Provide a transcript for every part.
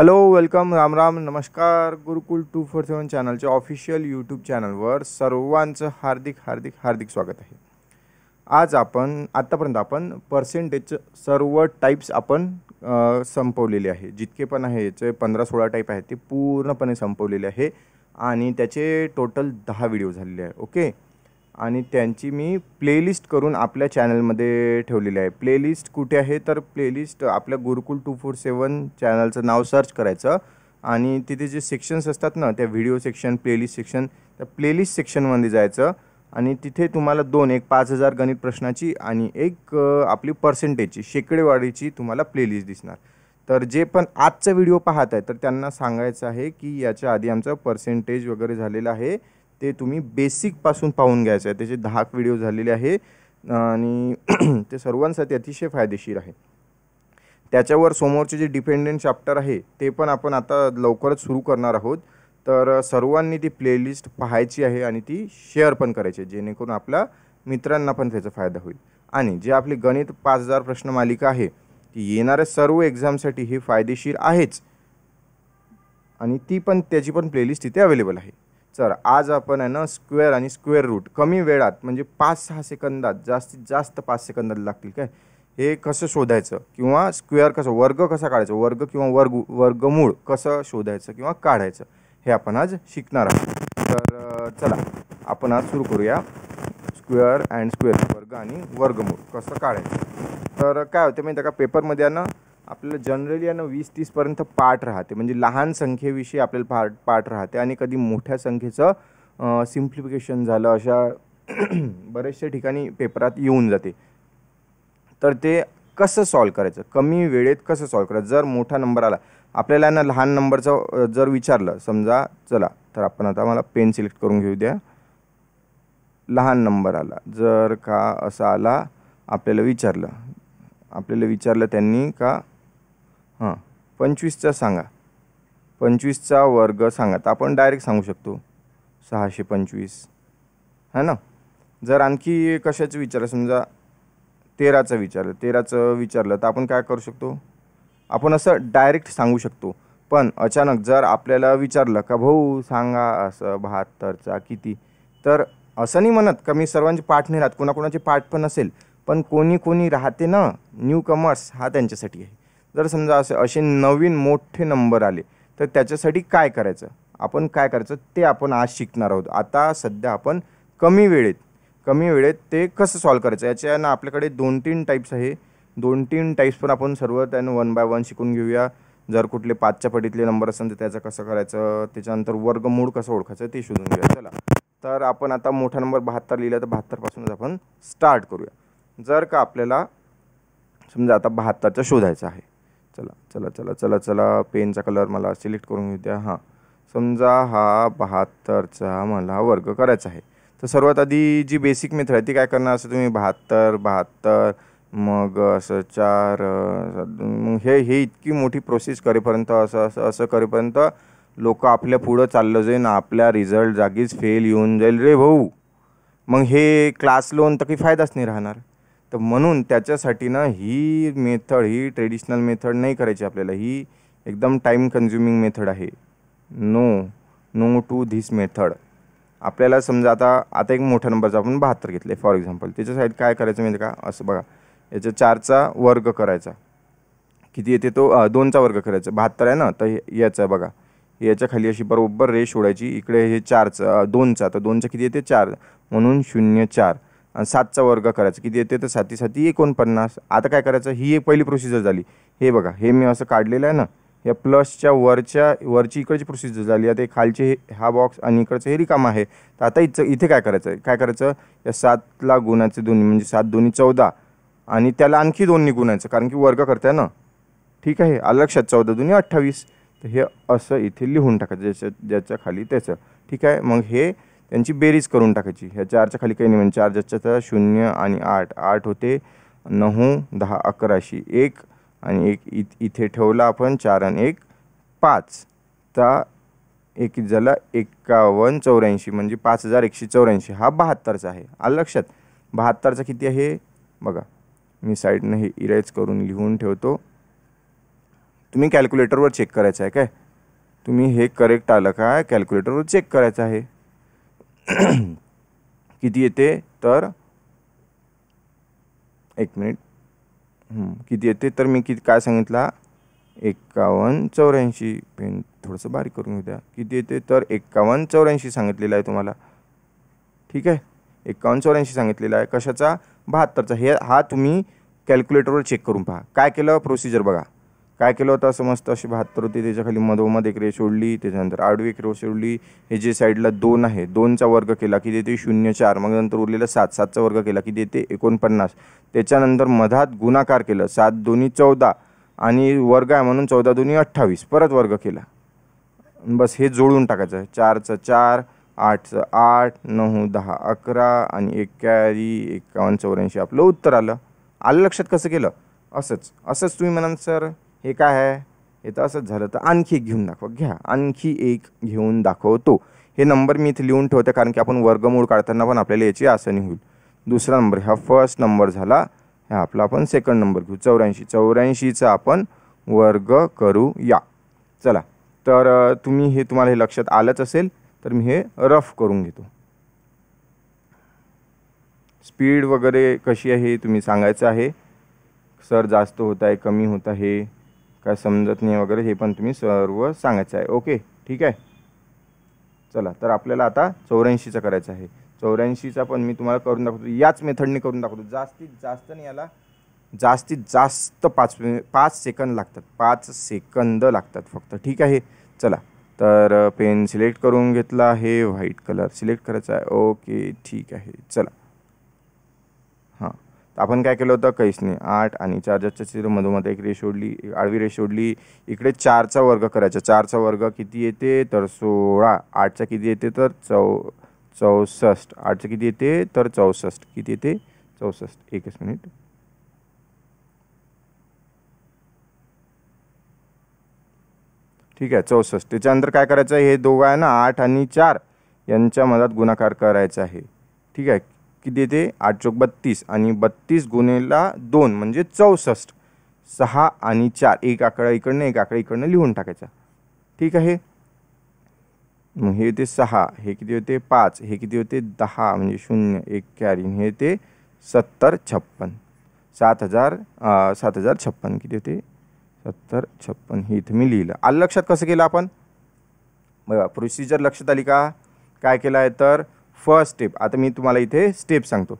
Hello welcome Ram Ram नमस्कार गुरुकुल two four सेवन चॅनलच्या official YouTube चॅनलवर सर्वांचं हार्दिक हार्दिक हार्दिक स्वागत आहे आज आपण आत्तापर्यंत आपण पर्सेंटेजचं सर्व टाईप्स आपण संपवलेले आहे जितके पण आहे याचे पंधरा सोळा टाईप आहेत ते पूर्णपणे संपवलेले आहे आणि त्याचे टोटल दहा व्हिडिओ झालेले आहे ओके आणि त्यांची मी प्लेलिस्ट करून आपल्या चॅनलमध्ये ठेवलेली आहे प्लेलिस्ट कुठे आहे तर प्लेलिस्ट आपल्या गुरुकुल टू फोर सेवन चॅनलचं नाव सर्च करायचं आणि तिथे जे सेक्शन्स असतात ना त्या व्हिडिओ सेक्शन प्लेलिस्ट सेक्शन त्या प्लेलिस्ट सेक्शनमध्ये जायचं आणि तिथे तुम्हाला दोन एक पाच हजार गणित प्रश्नाची आणि एक आपली पर्सेंटेजची शेकडेवाडीची तुम्हाला प्लेलिस्ट दिसणार तर जे पण आजचा व्हिडिओ पाहत आहे तर त्यांना सांगायचं आहे की याच्या आधी आमचं पर्सेंटेज वगैरे झालेलं आहे ते तुम्ही बेसिकपासून पाहून घ्यायचं आहे त्याचे दहाक व्हिडिओ झालेले आहे आणि ते सर्वांसाठी अतिशय फायदेशीर आहे त्याच्यावर समोरचे जे डिपेंडेंट चॅप्टर आहे ते पण आपण आता लवकरच सुरू करणार आहोत तर सर्वांनी ती प्लेलिस्ट पाहायची आहे आणि ती शेअर पण करायची आहे जेणेकरून आपल्या मित्रांना पण त्याचा फायदा होईल आणि जे आपली गणित पाच हजार प्रश्न मालिका आहे ती येणाऱ्या सर्व एक्झामसाठी हे फायदेशीर आहेच आणि ती पण त्याची पण प्लेलिस्ट तिथे अवेलेबल आहे चल आज आपण आहे ना स्क्वेअर आणि स्क्वेअर रूट कमी वेळात म्हणजे पाच सहा सेकंदात जास्तीत जास्त पाच सेकंदात लागतील काय हे कसं शोधायचं किंवा स्क्वेअर कसं वर्ग कसा काढायचं वर्ग किंवा वर्ग वर्गमूळ कसं शोधायचं किंवा काढायचं हे आपण आज शिकणार आहोत तर चला आपण आज सुरू करूया स्क्वेअर अँड स्क्वेअर वर्ग आणि वर्गमूळ कसं काढायचं तर काय होतं माहिती का पेपरमध्ये ना आपल्याला जनरली ना वीस तीसपर्यंत पाठ राहते म्हणजे लहान संख्येविषयी आपल्याला पाठ पाठ राहते आणि कधी मोठ्या संख्येचं सिम्प्लिफिकेशन झालं अशा बऱ्याचशा ठिकाणी पेपरात येऊन जाते तर ते कसं सॉल्व करायचं कमी वेळेत कसं सॉल्व करायचं जर मोठा नंबर आला आपल्याला ना लहान नंबरचं जर विचारलं समजा चला तर आपण आता मला पेन सिलेक्ट करून घेऊ द्या लहान नंबर आला जर का असा आला आपल्याला विचारलं आपल्याला विचारलं त्यांनी का हां पंचवीसचा सांगा पंचवीसचा वर्ग सांगा तर आपण डायरेक्ट सांगू शकतो सहाशे पंचवीस है ना जर आणखी कशाचं विचारलं समजा तेराचं विचारलं तेराचं विचारलं तर आपण काय करू शकतो आपण असं डायरेक्ट सांगू शकतो पण अचानक जर आपल्याला विचारलं का भाऊ सांगा असं बहात्तरचा किती तर असं नाही म्हणत का मी सर्वांचे पाठ नाही राहत कोणाकोणाचे पाठ पण असेल पण कोणी कोणी राहते ना न्यू कमर्स हा त्यांच्यासाठी आहे जर समजा असे असे नवीन मोठे नंबर आले तर त्याच्यासाठी काय करायचं आपण काय करायचं ते आपण आज शिकणार आहोत आता सध्या आपण कमी वेळेत कमी वेळेत ते कसं सॉल्व करायचं याच्यानं आपल्याकडे दोन तीन टाईप्स आहे दोन तीन टाईप्स पण आपण सर्व त्यानं वन बाय वन शिकून घेऊया जर कुठले पाचच्या पटीतले नंबर असेल तर त्याचं कसं करायचं त्याच्यानंतर वर्गमूळ कसं ओळखायचं ते शोधून घेऊया चला तर आपण आता मोठा नंबर बहात्तर लिहिला तर बहात्तरपासूनच आपण स्टार्ट करूया जर का आपल्याला समजा आता बहात्तरचा शोधायचा आहे चला चला चला चला चला पेनचा कलर मला सिलेक्ट करून घेऊ द्या हां समजा हा बहात्तरचा मला वर्ग करायचा आहे तर सर्वात आधी जी बेसिक मेथड आहे ती काय करणार असं तुम्ही बहात्तर बहात्तर मग असं चार मग हे हे इतकी मोठी प्रोसेस करेपर्यंत असं असं असं करेपर्यंत लोक आपल्या पुढं चाललं जाईल आपल्या रिझल्ट जागीच फेल येऊन जाईल रे भाऊ मग हे क्लास लोन तर काही फायदाच नाही राहणार तर म्हणून त्याच्यासाठी ना ही मेथड ही ट्रेडिशनल मेथड नाही करायची आपल्याला ही एकदम टाईम कन्झ्युमिंग मेथड आहे no no to this method आपल्याला समजा आता आता एक मोठ्या नंबरचा आपण बहात्तर घेतले फॉर एक्झाम्पल त्याच्या साईड काय करायचं म्हणजे का असं बघा याचा चारचा वर्ग करायचा किती येते तो दोनचा वर्ग करायचा बहात्तर आहे ना तर याचा बघा याच्या खाली अशी बरोबर रेश ओढायची इकडे हे चारचं दोनचा तर दोनचा किती येते चार म्हणून शून्य चार आणि सातचा वर्ग करायचा किती येते तर साती साती एकोणपन्नास आता काय करायचं ही एक पहिली प्रोसिजर झाली हे बघा हे मी असं काढलेलं आहे ना या प्लसच्या वरच्या वरची इकडची प्रोसिजर झाली आता खालचे हे हा बॉक्स आणि इकडचं हे रिकाम आहे तर आता इथं इथे काय करायचं आहे काय करायचं या सातला गुणाचे दोन्ही म्हणजे सात दोन्ही चौदा आणि त्याला आणखी दोन्ही गुणायचं कारण की वर्ग करताय ना ठीक आहे आलं लक्षात चौदा दोन्ही अठ्ठावीस तर हे असं इथे लिहून टाकायचं ज्याच्या ज्याच्या खाली त्याचं ठीक आहे मग हे त्यांची बेरीज करून टाकायची ह्या चारच्या खाली काही नाही म्हणजे चार जास्त शून्य आणि आठ आठ होते नऊ दहा अकराशी एक आणि एक इथे ठेवला आपण चार आणि एक पाच तर एक झाला एकावन्न चौऱ्याऐंशी म्हणजे पाच हजार एकशे चौऱ्याऐंशी हा बहात्तरचा आहे आलं लक्षात बहात्तरचा किती आहे बघा मी साईडनं हे इरेज करून लिहून ठेवतो तुम्ही कॅल्क्युलेटरवर चेक करायचं आहे काय तुम्ही हे करेक्ट आलं का कॅल्क्युलेटरवर चेक करायचं आहे किती येते तर एक मिनिट किती येते तर मी किती काय सांगितला एक्कावन्न चौऱ्याऐंशी पेन थोडंसं बारीक करून घेऊ किती येते तर एक्कावन्न चौऱ्याऐंशी सांगितलेलं आहे तुम्हाला ठीक आहे एकावन्न चौऱ्याऐंशी सांगितलेलं आहे कशाचा बहात्तरचा हे हा तुम्ही कॅल्क्युलेटरवर चेक करून पहा काय केलं प्रोसिजर बघा काय केलं होतं असं मस्त अशी बहात्तर होती त्याच्याखाली मधोमध एक रेष ओढली त्याच्यानंतर आडवी एक रेष सोडली हे जे साईडला दोन आहे दोनचा वर्ग केला की देते शून्य चार मग नंतर उरलेला सात सातचा वर्ग केला की देते एकोणपन्नास त्याच्यानंतर मधात गुणाकार केलं सात दोन्ही चौदा आणि वर्ग आहे म्हणून चौदा दोन्ही अठ्ठावीस परत वर्ग केला बस हे जोडून टाकायचं आहे चारचं चार आठचं आठ नऊ दहा अकरा आणि एक्क्याऐंशी एकावन्न चौऱ्याऐंशी आपलं उत्तर आलं आलं लक्षात कसं केलं असंच असंच तुम्ही म्हणाल सर हे काय आहे हे तर असंच झालं तर आणखी एक घेऊन दाखवा घ्या आणखी एक घेऊन दाखवतो हे नंबर मी इथे लिहून ठेवते कारण की आपण वर्गमूळ काढताना पण आपल्याला याची आसनी होईल दुसरा नंबर हा फर्स्ट नंबर झाला हा आपला आपण सेकंड नंबर घेऊ चौऱ्याऐंशी चौऱ्याऐंशीचा आपण वर्ग करू या चला तर तुम्ही हे तुम्हाला हे लक्षात आलंच असेल तर मी हे रफ करून घेतो स्पीड वगैरे कशी आहे तुम्ही सांगायचं आहे सर जास्त होत आहे कमी होत आहे काय समजत नाही वगैरे हे पण तुम्ही सर्व सांगायचं आहे ओके ठीक आहे चला तर आपल्याला आता चौऱ्याऐंशीचा करायचं आहे चौऱ्याऐंशीचा पण मी तुम्हाला करून दाखवतो याच मेथडने करून दाखवतो जास्तीत जास्त नाही याला जास्तीत जास्त पाच पाच सेकंद लागतात पाच सेकंद लागतात फक्त ठीक आहे चला तर पेन सिलेक्ट करून घेतला आहे व्हाईट कलर सिलेक्ट करायचा आहे ओके ठीक आहे चला आपण काय केलं होतं काहीच नाही आठ आणि चार चारच्या चित्र मधोमध्ये एक रेष ओढली आडवी रेष ओढली इकडे चारचा वर्ग करायचा चारचा वर्ग किती येते तर सोळा आठचा किती येते तर चौ चौसष्ट आठचं किती येते तर चौसष्ट किती येते चौसष्ट एकच मिनिट ठीक आहे चौसष्ट त्याच्यानंतर काय करायचं आहे हे दोघं आहे ना आठ आणि चार यांच्या मधात गुणाकार करायचा आहे ठीक आहे किती येते आठ चौक बत्तीस आणि बत्तीस गुन्हेला दोन म्हणजे चौसष्ट सहा आणि चार एक आकडा इकडनं एक आकडा इकडनं लिहून टाकायचा ठीक आहे मग हे होते सहा हे किती होते पाच हे किती होते दहा म्हणजे शून्य एक कॅरी हे होते सत्तर छप्पन सात हजार सात हजार छप्पन किती होते सत्तर छप्पन हे इथं मी लिहिलं आलं लक्षात कसं केलं आपण बघा प्रोसिजर लक्षात आली का काय केलं आहे तर फर्स्ट स्टेप आता मी तुम्हाला इथे स्टेप सांगतो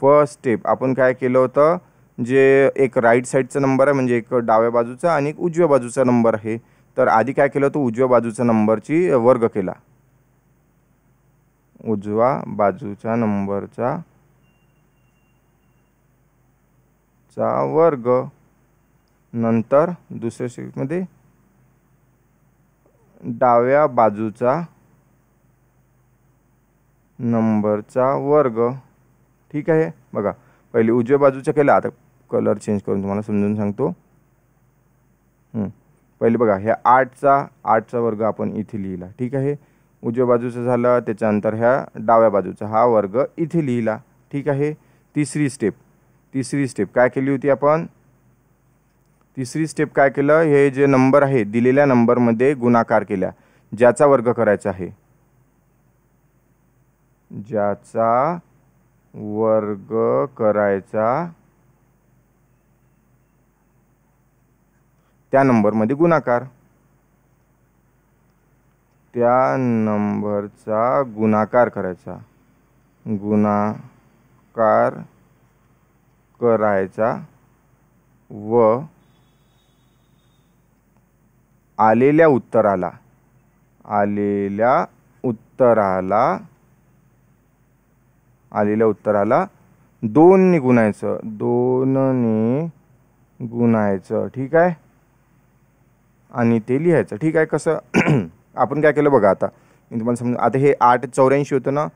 फर्स्ट स्टेप आपण काय केलं होतं जे एक राईट साईडचा नंबर आहे म्हणजे एक डाव्या बाजूचा आणि एक उजव्या बाजूचा नंबर आहे तर आधी काय केलं होतं उजव्या बाजूचा नंबरची वर्ग केला उजवा बाजूचा नंबरचा चा वर्ग नंतर दुसऱ्या स्टेपमध्ये डाव्या बाजूचा नंबरचा वर्ग ठीक आहे बघा पहिले उजव्या बाजूच्या केला आता कलर चेंज करून तुम्हाला समजून सांगतो पहिले बघा ह्या आठचा आठचा वर्ग आपण इथे लिहिला ठीक आहे उजव्या बाजूचं झालं त्याच्यानंतर ह्या डाव्या बाजूचा हा वर्ग इथे लिहिला ठीक आहे तिसरी स्टेप तिसरी स्टेप काय केली होती आपण तिसरी स्टेप काय केलं हे जे नंबर आहे दिलेल्या नंबरमध्ये गुणाकार केला ज्याचा वर्ग करायचा आहे ज्याचा वर्ग करायचा त्या नंबरमध्ये गुणाकार त्या नंबरचा गुणाकार करायचा गुणाकार करायचा व आलेल्या उत्तराला आलेल्या उत्तराला आलेल्या उत्तराला दोनने गुणायचं दोनने गुणायचं ठीक आहे आणि ते लिहायचं ठीक आहे कसं आपण काय केलं बघा आता मी तुम्हाला समजा आता हे आठ चौऱ्याऐंशी होतं ना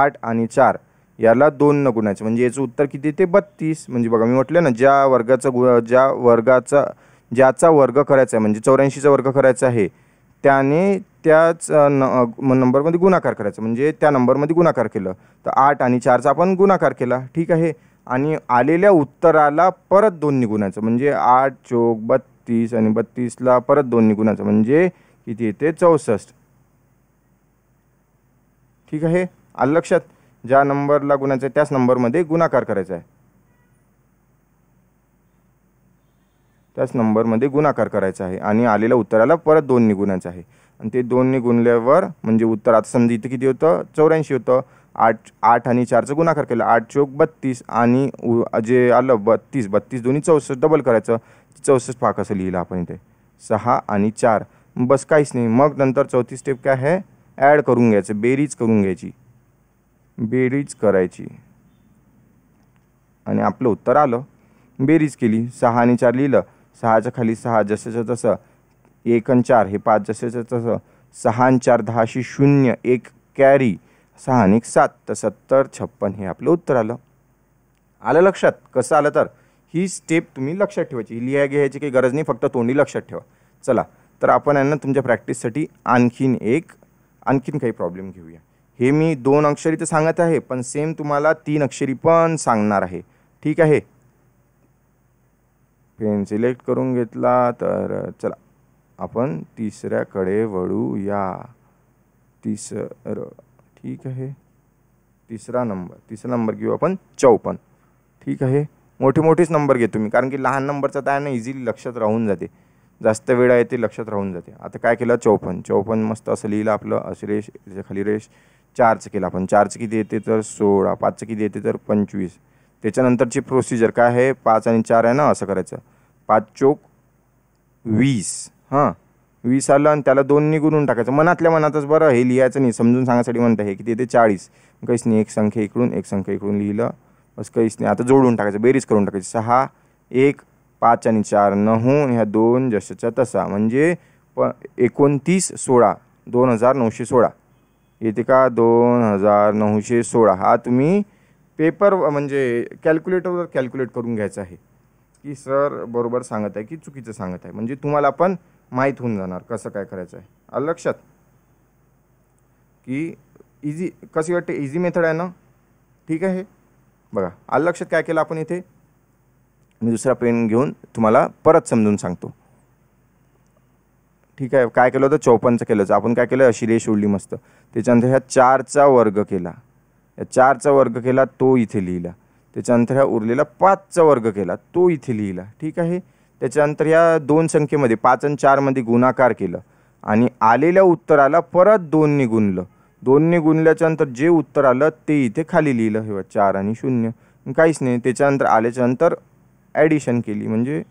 आठ आणि चार याला दोन न गुणायचं म्हणजे याचं उत्तर किती ते बत्तीस म्हणजे बघा मी म्हटलं ना ज्या वर्गाचा गु ज्या वर्गाचा ज्याचा वर्ग करायचा आहे म्हणजे चौऱ्याऐंशीचा वर्ग करायचा आहे त्याने त्याच नंबरमध्ये गुणाकार करायचा म्हणजे त्या नंबरमध्ये गुणाकार केलं तर आठ आणि चारचा आपण गुणाकार केला ठीक आहे आणि आलेल्या उत्तराला परत दोन निघुणायचं म्हणजे आठ चोक बत्तीस आणि बत्तीसला परत दोन निघुणायचं म्हणजे किती येते चौसष्ट ठीक आहे आलं लक्षात ज्या नंबरला गुणायचं आहे त्याच नंबरमध्ये गुणाकार करायचा आहे त्याच नंबरमध्ये गुणाकार करायचा आहे आणि आलेल्या उत्तराला परत दोन गुणायचं आहे आणि ते दोनने गुणल्यावर म्हणजे उत्तर आता समजा इथं किती होतं चौऱ्याऐंशी होतं आठ आठ आणि चारचं गुणाकार केला आठ चौक बत्तीस आणि जे आलं बत्तीस बत्तीस दोन्ही चौसष्ट डबल करायचं चौसष्ट पाक असं लिहिलं आपण इथे सहा आणि चार बस काहीच नाही मग नंतर चौथी स्टेप काय आहे ॲड करून घ्यायचं बेरीज करून घ्यायची बेरीज करायची आणि आपलं उत्तर आलं बेरीज केली सहा आणि चार लिहिलं सहाच्या खाली सहा जसेच्या तसं एक अन चार हे पाच जसेचं तसं सहा आणि चार दहाशी शून्य एक कॅरी सहा आणि सात तर सत्तर छप्पन हे आपलं उत्तर आलं आलं लक्षात कसं आलं तर ही स्टेप तुम्ही लक्षात ठेवायची ही लिहाय घ्यायची काही गरज नाही फक्त तोंडी लक्षात ठेवा चला तर आपण यांना तुमच्या प्रॅक्टिससाठी आणखीन एक आणखीन काही प्रॉब्लेम घेऊया हे मी दोन अक्षरी तर सांगत आहे पण सेम तुम्हाला तीन अक्षरी पण सांगणार आहे ठीक आहे पेन सिलेक्ट करून घेतला तर चला आपण तिसऱ्याकडे वळूया तिसरं ठीक आहे तिसरा नंबर तिसरा नंबर घेऊ आपण चौपन्न ठीक आहे मोठे मोठेच नंबर घेतो मी कारण की लहान नंबरचा ना इझिली लक्षात राहून जाते जास्त आहे ते लक्षात राहून जाते आता काय केलं चौपन्न चौपन्न मस्त असं लिहिलं आपलं त्याच्या खाली रेश चारचं केलं आपण चारचं किती येते तर सोळा पाचचं किती येते तर पंचवीस त्याच्यानंतरची प्रोसिजर काय आहे पाच आणि चार आहे ना असं करायचं पाच चोक वीस हां वीस आलं आणि त्याला दोन्ही गुणून टाकायचं मनातल्या मनातच बरं हे लिहायचं नाही समजून सांगायसाठी म्हणतं हे की ते चाळीस काहीच नाही एक संख्या इकडून एक संख्या इकडून लिहिलं बस कैस नाही आता जोडून टाकायचं बेरीज करून टाकायचं सहा एक पाच आणि चार नऊ ह्या दोन जशाच्या तसा म्हणजे प एकोणतीस सोळा दोन हजार नऊशे सोळा येते का दोन हजार नऊशे सोळा हा तुम्ही पेपर म्हणजे कॅल्क्युलेटरवर कॅल्क्युलेट करून घ्यायचा आहे की सर बरोबर सांगत आहे की चुकीचं सांगत आहे म्हणजे तुम्हाला पण माहीत होऊन जाणार कसं काय करायचं आहे आलं लक्षात की इझी कशी वाटते इझी मेथड आहे ना ठीक आहे बघा आलं लक्षात काय केलं आपण इथे मी दुसरा पेन घेऊन तुम्हाला परत समजून सांगतो ठीक आहे काय केलं होतं चौपन्नचं केलं होतं आपण काय केलं अशी रेष ओढली मस्त त्याच्यानंतर ह्या चारचा वर्ग केला या चारचा वर्ग केला तो इथे लिहिला त्याच्यानंतर ह्या उरलेला पाचचा वर्ग केला तो इथे लिहिला ठीक आहे त्याच्यानंतर ह्या दोन संख्येमध्ये पाच आणि चारमध्ये गुणाकार केला आणि आलेल्या उत्तराला परत दोनने गुणलं दोनने गुणल्याच्या नंतर जे उत्तर आलं ते इथे खाली लिहिलं हे चार आणि शून्य काहीच नाही त्याच्यानंतर आल्याच्यानंतर नंतर ॲडिशन केली म्हणजे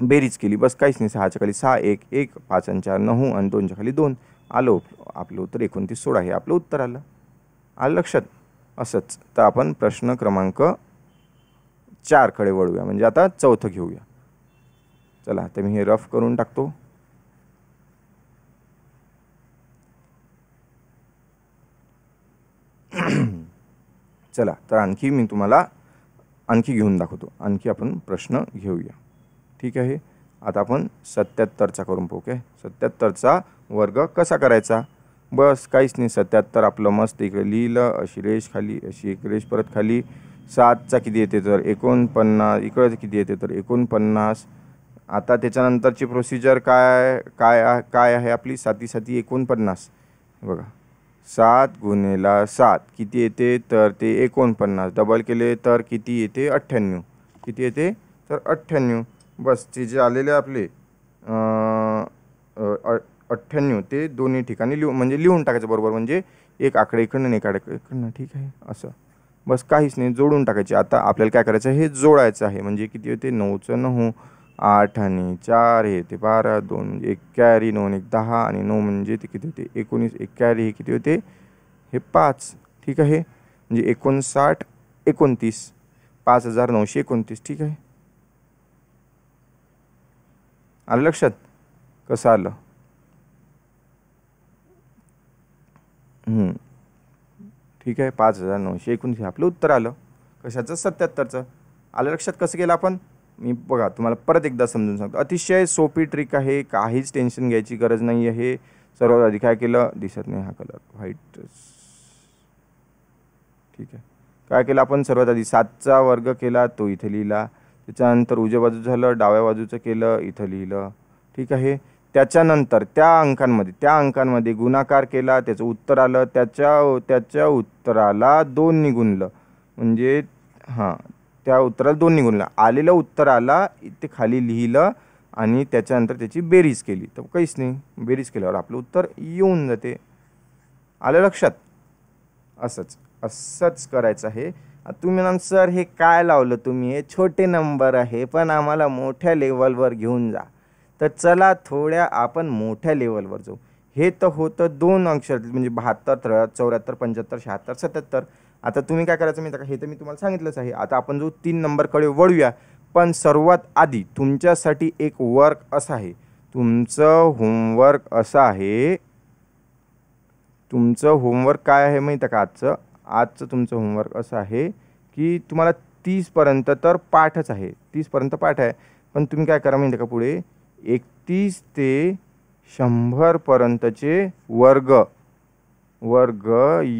बेरीज केली बस काहीच नाही सहाच्या खाली सहा एक एक पाच आणि चार नऊ आणि दोनच्या खाली दोन आलो आपलं उत्तर एकोणतीस सोळा हे आपलं उत्तर आलं आलं लक्षात असंच तर आपण प्रश्न क्रमांक चारकडे वळूया म्हणजे आता चौथं घेऊया चला तर मी हे रफ करून टाकतो चला तर आणखी मी तुम्हाला आणखी घेऊन दाखवतो आणखी आपण प्रश्न घेऊया ठीक आहे आता आपण सत्याहत्तरचा करून पाहू काय सत्याहत्तरचा वर्ग कसा करायचा बस काहीच नाही सत्याहत्तर आपलं मस्त इकडे लिहिलं अशी रेष खाली अशी एक रेश परत खाली सातचा किती येते तर एकोणपन्नास इकडं किती येते तर एकोणपन्नास आता त्याच्यानंतरची प्रोसिजर काय काय काय आहे आपली साती साती एकोणपन्नास बघा सात गुन्हेला सात किती येते तर ते एकोणपन्नास डबल केले तर किती येते अठ्ठ्याण्णव किती येते तर अठ्ठ्याण्णव बस ते जे आलेले आपले अठ्ठ्याण्णव ते दोन्ही ठिकाणी लिहून म्हणजे लिहून टाकायचं बरोबर म्हणजे एक आकडे इकडनं एक आकडे इकडनं ठीक आहे असं बस काहीच नाही जोडून टाकायचे आता आपल्याला काय करायचं हे जोडायचं आहे म्हणजे किती होते नऊचं नऊ आठ आणि चार हे ते बारा दोन म्हणजे एक कॅरी नऊ एक दहा आणि नऊ म्हणजे ते किती होते एकोणीस एक कॅरी हे किती होते हे पाच ठीक आहे म्हणजे एकोणसाठ एकोणतीस पाच हजार नऊशे एकोणतीस ठीक आहे आलं लक्षात कसं आलं ठीक आहे पाच हजार नऊशे हे आपलं उत्तर आलं. कशाचं? सत्याहत्तरचं आलं लक्षात कसं केलं आपण? मी बघा तुम्हाला परत एकदा समजून सांगतो. अतिशय सोपी ट्रिक आहे. काहीच टेन्शन घ्यायची गरज नाही आहे. सर्वात आधी काय केलं? दिसत नाही हा कलर व्हाईट ठीक आहे. काय केलं आपण? सर्वात आधी सातचा वर्ग केला तो इथे लिहिला. त्याच्यानंतर उजव्या बाजू झालं डाव्या बाजूचं केलं इथं लिहिलं. ठीक आहे. त्याच्यानंतर त्या अंकांमध्ये त्या अंकांमध्ये गुणाकार केला त्याचं उत्तर आलं त्याच्या त्याच्या उत्तराला दोन निघूनलं म्हणजे हां त्या उत्तराला दोन निघून आलेलं उत्तर आला ते खाली लिहिलं आणि त्याच्यानंतर त्याची बेरीज केली तर काहीच नाही बेरीज केल्यावर आपलं उत्तर येऊन जाते आलं लक्षात असंच असंच करायचं आहे तुम्ही ना सर हे काय लावलं तुम्ही हे छोटे नंबर आहे पण आम्हाला मोठ्या लेवलवर घेऊन जा तर चला थोड्या आपण मोठ्या लेवलवर जाऊ हे तर होतं दोन अक्षर म्हणजे बहात्तर त्र्या चौऱ्याहत्तर पंच्याहत्तर शहात्तर सत्याहत्तर आता तुम्ही काय करायचं माहिती का हे तर मी तुम्हाला सांगितलंच आहे आता आपण जो तीन नंबरकडे वळूया पण सर्वात आधी तुमच्यासाठी एक वर्क असं आहे तुमचं होमवर्क असं आहे तुमचं होमवर्क काय आहे माहीत का आजचं आजचं तुमचं होमवर्क असं आहे की तुम्हाला तीसपर्यंत तर पाठच आहे तीसपर्यंत पाठ आहे पण तुम्ही काय करा माहिती का पुढे एकतीस ते शंभरपर्यंतचे वर्ग वर्ग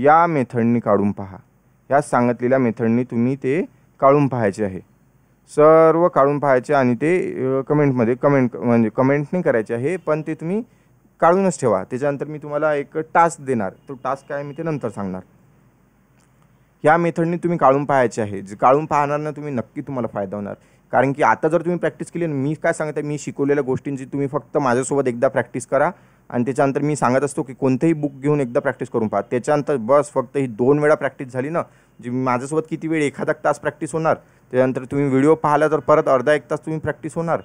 या मेथडनी काढून पहा ह्या सांगितलेल्या मेथडनी तुम्ही ते काढून पाहायचे आहे सर्व काढून पाहायचे आणि ते कमेंटमध्ये कमेंट म्हणजे कमेंट नाही करायचे आहे पण ते तुम्ही काढूनच ठेवा त्याच्यानंतर मी तुम्हाला एक टास्क देणार तो टास्क काय मी ते नंतर सांगणार ह्या मेथडनी तुम्ही काढून पाहायचे आहे जे काढून पाहणार ना तुम्ही नक्की तुम्हाला फायदा होणार कारण की आता जर तुम्ही प्रॅक्टिस केली मी काय सांगत आहे मी शिकवलेल्या गोष्टींची तुम्ही फक्त माझ्यासोबत एकदा प्रॅक्टिस करा आणि त्याच्यानंतर मी सांगत असतो की कोणतेही बुक घेऊन एकदा प्रॅक्टिस करून पहा त्याच्यानंतर बस फक्त ही दोन वेळा प्रॅक्टिस झाली ना जी माझ्यासोबत किती वेळ एखादा तास प्रॅक्टिस होणार त्यानंतर तुम्ही व्हिडिओ पाहिला तर परत अर्धा एक तास तुम्ही प्रॅक्टिस होणार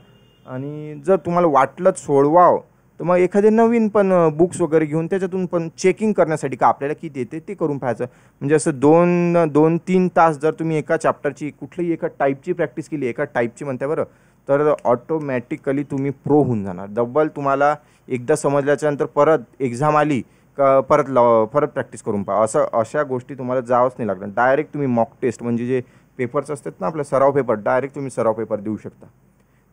आणि जर तुम्हाला वाटलं सोडवाव तर मग एखादे नवीन पण बुक्स वगैरे घेऊन त्याच्यातून पण चेकिंग करण्यासाठी का आपल्याला किती येते ते करून पाहायचं म्हणजे असं दोन दोन तीन तास जर तुम्ही एका चॅप्टरची कुठलीही एका टाईपची प्रॅक्टिस केली एका टाईपची म्हणते बरं तर ऑटोमॅटिकली तुम्ही प्रो होऊन जाणार डबल तुम्हाला एकदा समजल्याच्यानंतर परत एक्झाम आली का परत लॉ परत प्रॅक्टिस करून पहा असं अशा गोष्टी तुम्हाला जावंच नाही लागणार डायरेक्ट तुम्ही मॉक टेस्ट म्हणजे जे पेपर्स असतात ना आपल्या सराव पेपर डायरेक्ट तुम्ही सराव पेपर देऊ शकता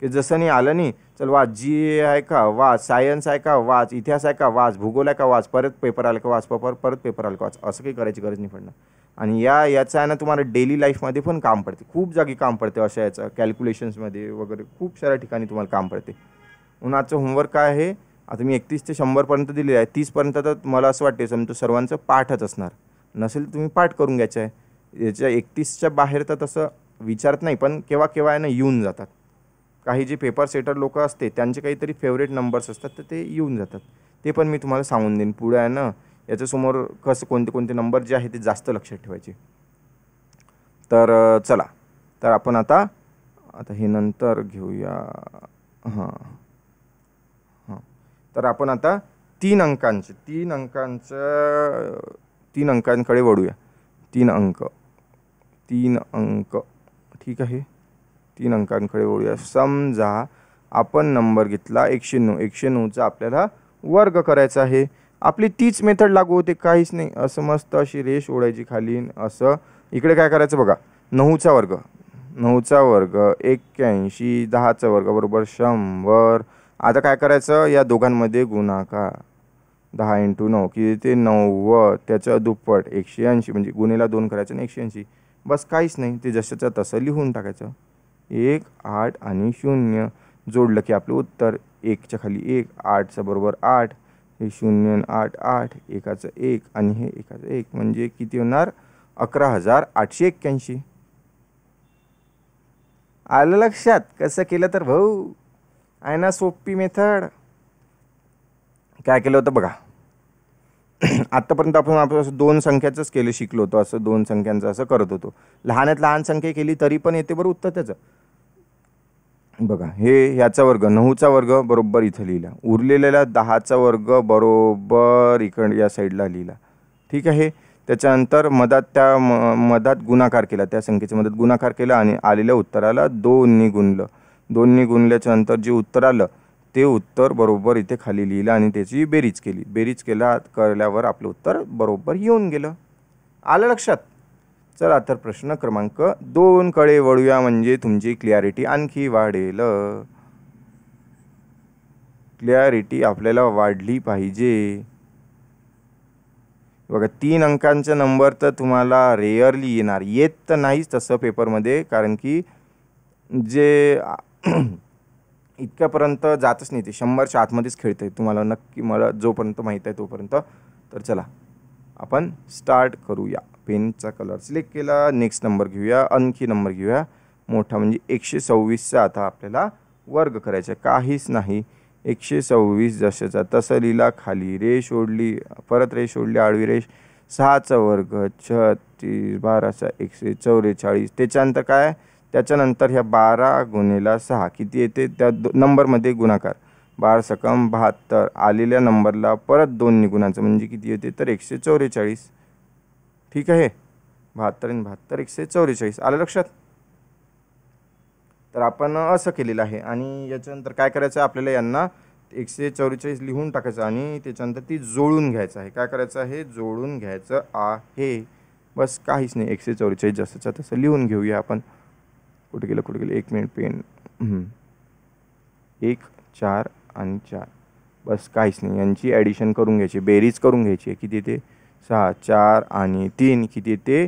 की जसं नाही आलं नाही चल वाच जी आहे का वाच सायन्स आहे का वाच इतिहास आहे का वाच भूगोल आहे का वाच परत पेपर आला का वाच पेपर परत पेपर आला का वाच असं काही करायची गरज नाही पडणार आणि या याचं आहे ना तुम्हाला डेली लाईफमध्ये पण काम पडते खूप जागी काम पडते अशा याचं कॅल्क्युलेशन्समध्ये वगैरे खूप साऱ्या ठिकाणी तुम्हाला काम पडते म्हणून आजचं होमवर्क काय आहे आता मी एकतीस ते शंभरपर्यंत दिलेलं आहे तीसपर्यंत तर मला असं वाटते समजा सर्वांचं पाठच असणार नसेल तर तुम्ही पाठ करून घ्यायचं आहे याच्या एकतीसच्या बाहेर तर तसं विचारत नाही पण केव्हा केव्हा आहे ना येऊन जातात काही जे पेपर सेटर लोक असते त्यांचे काहीतरी फेवरेट नंबर्स असतात तर ते येऊन जातात ते पण मी तुम्हाला सांगून देईन पुढे आहे ना याच्यासमोर कसं कोणते कोणते नंबर जे आहे ते जास्त लक्षात ठेवायचे तर चला तर आपण आता आता हे नंतर घेऊया हां हां तर आपण आता तीन अंकांचे तीन अंकांचं तीन अंकांकडे वळूया तीन अंक तीन अंक ठीक आहे तीन अंकांकडे वळूया समजा आपण नंबर घेतला एकशे नऊ एकशे नऊचा आपल्याला वर्ग करायचा आहे आपली तीच मेथड लागू होते काहीच नाही असं मस्त अशी रेष ओढायची खाली असं इकडे काय करायचं बघा नऊचा वर्ग नऊचा वर्ग एक्क्याऐंशी दहाचा वर्ग बरोबर शंभर आता काय करायचं या दोघांमध्ये गुणाकार दहा इंटू नऊ की ते नव्वद त्याचं दुप्पट एकशे ऐंशी म्हणजे गुन्हेला दोन करायचं ना एकशे ऐंशी बस काहीच नाही ते जशाचं तसं लिहून टाकायचं एक आठ आणि शून्य जोडलं की आपलं उत्तर एकच्या खाली एक आठच्या बरोबर आठ हे शून्य आठ आठ एकाचं एक आणि हे एकाचं एक म्हणजे किती होणार अकरा हजार आठशे एक्क्याऐंशी आलं लक्षात कसं केलं तर भाऊ आहे ना सोपी मेथड काय केलं होतं बघा आत्तापर्यंत आपण आपण असं दोन संख्याचंच केलं शिकलो होतो असं दोन संख्यांचं असं करत होतो लहानात लहान संख्या केली तरी पण येते बरं उत्तर त्याचं बघा हे ह्याचा वर्ग नऊचा वर्ग बरोबर इथं लिहिला उरलेल्याला दहाचा वर्ग बरोबर इकड या साईडला लिहिला ठीक आहे त्याच्यानंतर मधात त्या म मधात गुणाकार केला त्या संख्येच्या मधात गुणाकार केला आणि आलेल्या उत्तराला नि गुणलं नि गुणल्याच्या नंतर जे उत्तर आलं ते उत्तर बरोबर इथे खाली लिहिलं आणि त्याची बेरीज केली बेरीज केला केल्यावर आपलं उत्तर बरोबर येऊन गेलं आलं लक्षात चला तर प्रश्न क्रमांक कडे वळूया म्हणजे तुमची क्लॅरिटी आणखी वाढेल क्लिअरिटी आपल्याला वाढली पाहिजे बघा तीन अंकांचा नंबर तर तुम्हाला रेअरली येणार येत तर नाहीच तसं पेपरमध्ये कारण की जे इतक्यापर्यंत जातच नाही ते शंभरच्या आतमध्येच खेळते तुम्हाला नक्की मला जोपर्यंत माहीत आहे तोपर्यंत तर चला आपण स्टार्ट करूया पेनचा कलर सिलेक्ट केला नेक्स्ट नंबर घेऊया आणखी नंबर घेऊया मोठा म्हणजे एकशे सव्वीसचा आता आपल्याला वर्ग करायचा काहीच नाही एकशे सव्वीस जशाचा तसं लिहिला खाली रेष ओढली परत रेष ओढली आडवी रेष सहाचा वर्ग छत्तीस बाराचा एकशे चौवेचाळीस त्याच्यानंतर काय त्याच्यानंतर ह्या बारा गुणेला सहा किती येते त्या दो नंबरमध्ये गुणाकार बारा सकम बहात्तर आलेल्या नंबरला परत दोन निगुणाचं म्हणजे किती येते तर एकशे चौवेचाळीस ठीक आहे बहात्तर आणि बहात्तर एकशे चौवेचाळीस आलं लक्षात तर आपण असं केलेलं आहे आणि याच्यानंतर काय करायचं आहे आपल्याला यांना एकशे चौवेचाळीस लिहून टाकायचं आणि त्याच्यानंतर ती जोडून घ्यायचं आहे काय करायचं आहे जोडून घ्यायचं आहे बस काहीच नाही एकशे चौवेचाळीस जास्तच्या तसं लिहून घेऊया आपण कुठे गेलं कुठे गेलं एक मिनिट पेन एक चार आणि चार बस काहीच नाही यांची ॲडिशन करून घ्यायची बेरीज करून घ्यायची आहे किती येते सहा चार आणि तीन किती येते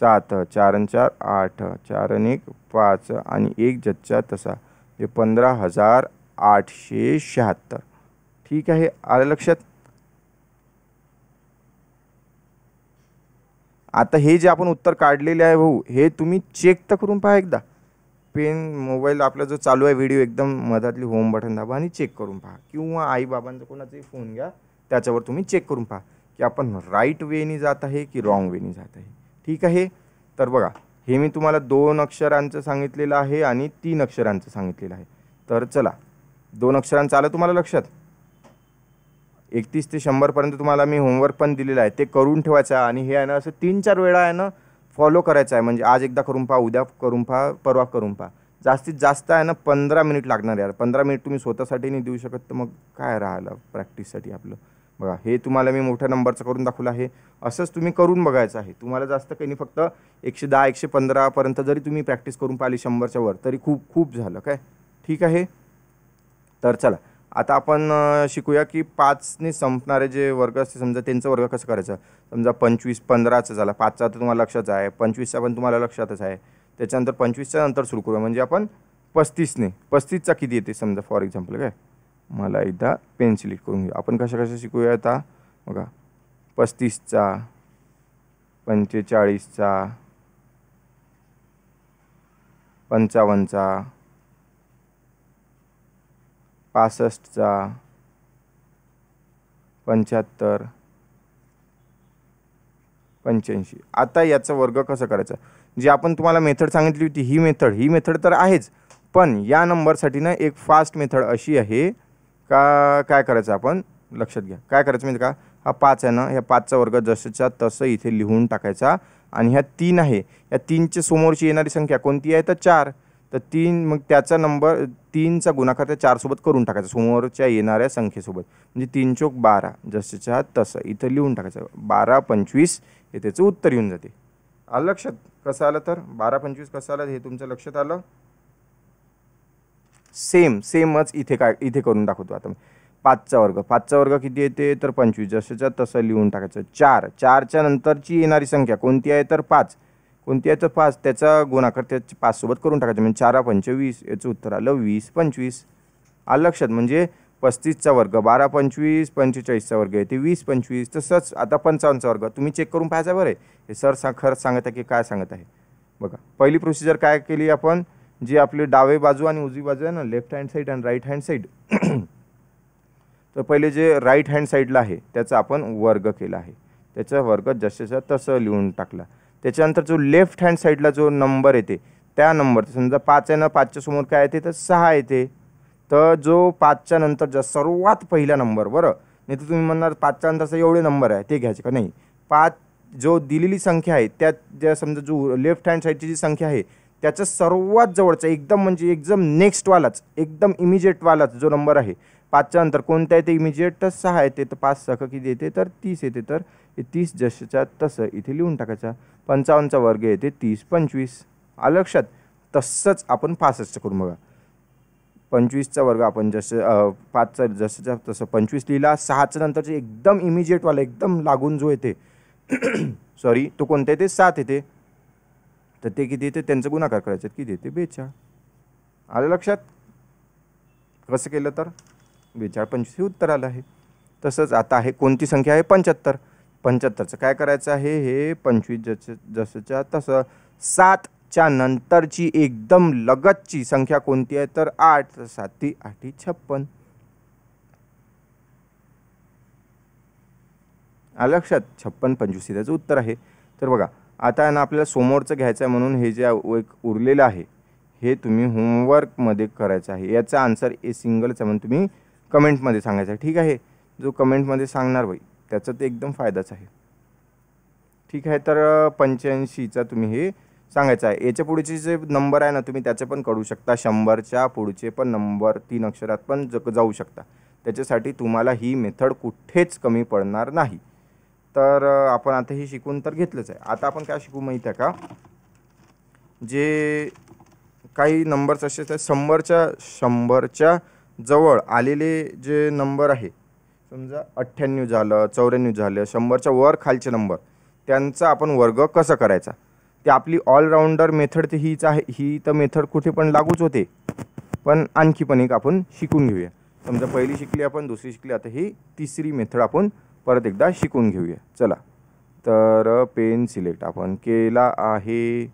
सात चार आणि चार आठ चार आणि एक पाच आणि एक जच्चा तसा म्हणजे पंधरा हजार आठशे शहात्तर ठीक आहे आलं लक्षात आता हे जे आपण उत्तर काढलेले आहे भाऊ हे तुम्ही चेक तर करून पहा एकदा पेन मोबाईल आपला जो चालू आहे व्हिडिओ एकदम मधातली होम बटन दाबा आणि चेक करून पहा किंवा आईबाबांचा कोणाचाही फोन घ्या त्याच्यावर तुम्ही चेक करून पहा की आपण राईट वेनी जात आहे की रॉंग वेनी जात आहे ठीक आहे तर बघा हे मी तुम्हाला दोन अक्षरांचं सांगितलेलं आहे आणि तीन अक्षरांचं सांगितलेलं आहे तर चला दोन अक्षरांचं आलं तुम्हाला लक्षात एकतीस ते शंभरपर्यंत तुम्हाला मी होमवर्क पण दिलेलं आहे ते करून ठेवायचं आणि हे आहे ना असं तीन चार वेळा आहे ना फॉलो करायचं आहे म्हणजे आज एकदा करून पहा उद्या करून पहा परवा करून पहा जास्तीत जास्त आहे ना पंधरा मिनिट लागणार यार पंधरा मिनिट तुम्ही स्वतःसाठी नाही देऊ शकत तर मग काय राहिलं प्रॅक्टिससाठी आपलं बघा हे तुम्हाला मी मोठ्या नंबरचं करून दाखवलं आहे असंच तुम्ही करून बघायचं आहे तुम्हाला जास्त काही नाही फक्त एकशे दहा एकशे पंधरापर्यंत जरी तुम्ही प्रॅक्टिस करून पाहिली शंभरच्या वर तरी खूप खूप झालं काय ठीक आहे तर चला आता आपण शिकूया की पाचने संपणारे जे वर्ग असते समजा त्यांचा वर्ग कसं करायचं समजा पंचवीस पंधराचं झाला पाचचा तर तुम्हाला लक्षात आहे पंचवीसचा पण तुम्हाला लक्षातच आहे त्याच्यानंतर पंचवीसच्या नंतर सुरू करूया म्हणजे आपण पस्तीसने पस्तीसचा किती येते समजा फॉर एक्झाम्पल काय मला एकदा पेन्सिल सिलेक्ट करून घेऊ आपण कशा कशा शिकूया आता बघा पस्तीसचा पंचेचाळीसचा पंचावन्नचा पासष्टचा पंच्याहत्तर पंच्याऐंशी आता याचा वर्ग कसं करायचा जी आपण तुम्हाला मेथड सांगितली होती ही मेथड ही मेथड तर आहेच पण या नंबरसाठी ना एक फास्ट मेथड अशी आहे का काय करायचं आपण लक्षात घ्या काय करायचं म्हणजे का हा पाच आहे ना ह्या पाचचा वर्ग जसंच्या तसं इथे लिहून टाकायचा आणि ह्या तीन आहे या तीनच्या समोरची येणारी संख्या कोणती आहे तर चार तर तीन मग त्याचा नंबर तीनचा गुणाकार त्या चारसोबत करून टाकायचा समोरच्या येणाऱ्या संख्येसोबत म्हणजे तीन चोक बारा जसेच्या तसं इथं लिहून टाकायचं बारा पंचवीस हे त्याचं उत्तर येऊन जाते आलं लक्षात कसं आलं तर बारा पंचवीस कसं आलं हे तुमचं लक्षात आलं सेम सेमच इथे काय इथे करून दाखवतो आता पाचचा वर्ग पाचचा वर्ग किती येते तर पंचवीस जसेच्या तसं लिहून टाकायचं चार चारच्या नंतरची येणारी संख्या कोणती आहे तर पाच कोणती पाच त्याचा गुणाकार त्याच्या पाचसोबत करून टाकायचं म्हणजे चारा पंचवीस याचं उत्तर आलं वीस पंचवीस आलं लक्षात म्हणजे पस्तीसचा वर्ग बारा पंचवीस पंचेचाळीसचा वर्ग आहे ते वीस पंचवीस तसंच आता पंचावन्नचा वर्ग तुम्ही चेक करून पाहायचा बरं हे सर सा खरंच सांगत आहे की काय सांगत आहे बघा पहिली प्रोसिजर काय केली आपण जी आपली डावे बाजू आणि उजवी बाजू आहे ना लेफ्ट हँड साईड आणि राईट हँड साईड तर पहिले जे राईट हँड साईडला आहे त्याचा आपण वर्ग केला आहे त्याचा वर्ग जसं तसं लिहून टाकला त्याच्यानंतर जो लेफ्ट हँड साईडला जो नंबर येते त्या नंबर समजा पाच आहे ना पाचच्या समोर काय येते तर सहा येते तर जो पाचच्या नंतरचा सर्वात पहिला नंबर बरं नाही तर तुम्ही म्हणणार पाचच्या नंतरचा एवढे नंबर आहे ते घ्यायचे का नाही पाच जो दिलेली संख्या आहे त्या ज्या समजा जो लेफ्ट हँड साईडची जी संख्या आहे त्याचं सर्वात जवळचा एकदम म्हणजे एकदम नेक्स्टवालाच एकदम इमिजिएटवालाच जो नंबर आहे पाचच्या नंतर कोणत्या येते इमिजिएट तर सहा येते तर पाच सहा किती येते तर तीस येते तर तीस जशाच्या तसं इथे लिहून टाकायचा पंचावन्नचा वर्ग येते तीस पंचवीस आलं लक्षात तसंच आपण पासष्ट करून बघा पंचवीसचा वर्ग आपण जसं पाचचा जसंच्या तसं पंचवीस लिहिला सहाचं नंतरचे एकदम इमिजिएटवाला एकदम लागून जो येते सॉरी तो कोणता येते सात येते तर ते किती येते त्यांचा गुणाकार करायचा किती येते बेचाळ आलं लक्षात कसं केलं तर बेचाळ पंचवीस हे उत्तर आलं आहे तसंच आता आहे कोणती संख्या आहे पंच्याहत्तर पंच्याहत्तरचं काय करायचं आहे हे पंचवीस जस जसच्या तसं सातच्या नंतरची एकदम लगतची संख्या कोणती आहे तर आठ साती आठी छप्पन लक्षात छप्पन पंचवीस त्याचं उत्तर आहे तर बघा आता ना आपल्याला समोरचं घ्यायचं आहे म्हणून हे जे एक उरलेलं आहे हे तुम्ही होमवर्कमध्ये करायचं आहे याचा आन्सर ए सिंगलचा म्हणून तुम्ही कमेंटमध्ये सांगायचं आहे ठीक आहे जो कमेंटमध्ये सांगणार बाई त्याचा ते एकदम फायदाच आहे ठीक आहे तर पंच्याऐंशीचा तुम्ही हे सांगायचं आहे याच्या पुढचे जे नंबर आहे ना तुम्ही त्याचे पण करू शकता शंभरच्या पुढचे पण नंबर तीन अक्षरात पण ज जाऊ शकता त्याच्यासाठी तुम्हाला ही मेथड कुठेच कमी पडणार नाही तर आपण आता हे शिकून तर घेतलंच आहे आता आपण काय शिकू माहीत आहे का जे काही नंबर्स असे शंभरच्या शंभरच्या जवळ आलेले जे नंबर आहे समजा अठ्ठ्याण्णव झालं चौऱ्याण्णव झालं शंभरच्या वर खालचे नंबर त्यांचा आपण वर्ग कसा करायचा ते आपली ऑलराऊंडर मेथड तर हीच आहे ही तर मेथड कुठे पण लागूच होते पण आणखी पण एक आपण शिकून घेऊया समजा पहिली शिकली आपण दुसरी शिकली आता ही तिसरी मेथड आपण परत एकदा शिकून घेऊया चला तर पेन सिलेक्ट आपण केला आहे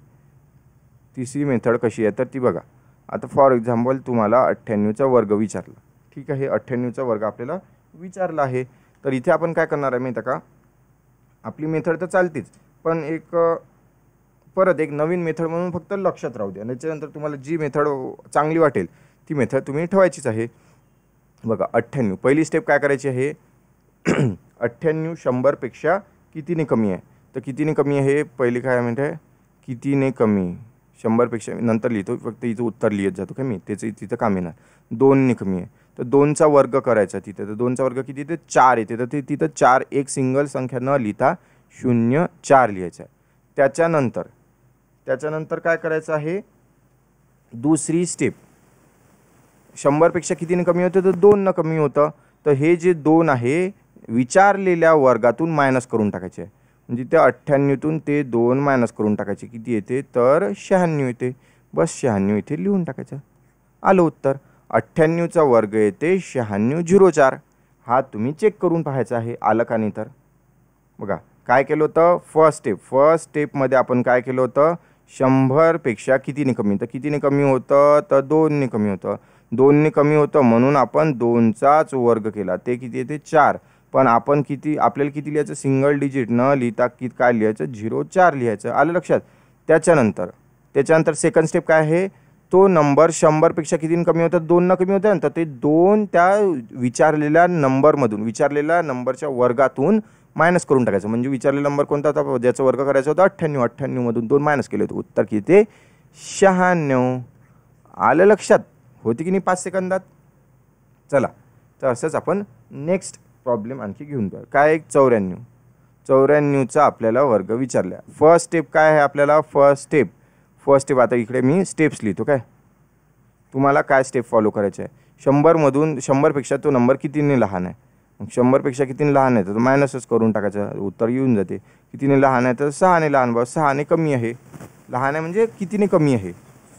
तिसरी मेथड कशी आहे तर ती बघा आता फॉर एक्झाम्पल तुम्हाला अठ्ठ्याण्णवचा वर्ग विचारला ठीक आहे अठ्ठ्याण्णवचा वर्ग आपल्याला विचारलं आहे तर इथे आपण काय करणार आहे माहिती का आपली मेथड तर चालतीच पण एक परत एक नवीन मेथड म्हणून फक्त लक्षात राहू द्या त्याच्यानंतर तुम्हाला जी मेथड चांगली वाटेल ती मेथड तुम्ही ठेवायचीच आहे बघा अठ्ठ्याण्णव पहिली स्टेप काय करायची आहे अठ्ठ्याण्णव शंभरपेक्षा कितीने कमी आहे तर कितीने कमी आहे पहिली काय म्हणते कितीने कमी शंभरपेक्षा नंतर लिहितो फक्त इथं उत्तर लिहित जातो कमी मी त्याचं तिथं काम येणार दोनने कमी आहे तर दोनचा वर्ग करायचा तिथं तर दोनचा वर्ग किती येते चार येते तर ते तिथं चार एक सिंगल संख्या न लिहिता शून्य चार लिहायचं आहे त्याच्यानंतर त्याच्यानंतर काय करायचं आहे दुसरी स्टेप शंभरपेक्षा कितीनं कमी होतं तर दोननं कमी होतं तर हे जे दोन आहे विचारलेल्या वर्गातून मायनस करून टाकायचे आहे म्हणजे त्या अठ्ठ्याण्णवतून ते दोन मायनस करून टाकायचे किती येते तर शहाण्णव येते बस शहाण्णव इथे लिहून टाकायचं आलं उत्तर अठ्ठ्याण्णवचा वर्ग येते शहाण्णव झिरो चार हा तुम्ही चेक करून पाहायचा आहे आलं का नाही तर बघा काय केलं होतं फर्स्ट स्टेप फर्स्ट स्टेपमध्ये आपण काय केलं होतं शंभरपेक्षा कितीने कमी होतं कितीने कमी होतं तर दोनने कमी होतं दोनने कमी होतं म्हणून आपण दोनचाच वर्ग केला ते किती येते चार पण आपण किती आपल्याला किती लिहायचं सिंगल डिजिट न लिहिता कि काय लिहायचं झिरो चार लिहायचं आलं लक्षात त्याच्यानंतर त्याच्यानंतर सेकंड स्टेप काय आहे तो नंबर शंभरपेक्षा कितीनं कमी होता दोननं कमी होता तर ते दोन त्या विचारलेल्या नंबरमधून विचारलेल्या नंबरच्या वर्गातून मायनस करून टाकायचं म्हणजे विचारलेला नंबर कोणता होता ज्याचा वर्ग करायचा होता अठ्ठ्याण्णव अठ्ठ्याण्णवमधून दोन मायनस केले होते उत्तर किती ते शहाण्णव आलं लक्षात होती की नाही पाच सेकंदात चला तर असंच आपण नेक्स्ट प्रॉब्लेम आणखी घेऊन जाऊ काय एक चौऱ्याण्णव चौऱ्याण्णवचा आपल्याला वर्ग विचारला फर्स्ट स्टेप काय आहे आपल्याला फर्स्ट स्टेप फर्स्ट स्टेप आता इकडे मी स्टेप्स लिहितो काय तुम्हाला काय स्टेप फॉलो करायचे आहे शंभरमधून शंभरपेक्षा तो नंबर कितीने लहान आहे मग शंभरपेक्षा कितीने लहान आहे तर मायनसच करून टाकायचं उत्तर येऊन जाते कितीने लहान आहे तर सहाने लहान बाबा सहाने कमी आहे लहान आहे म्हणजे कितीने कमी आहे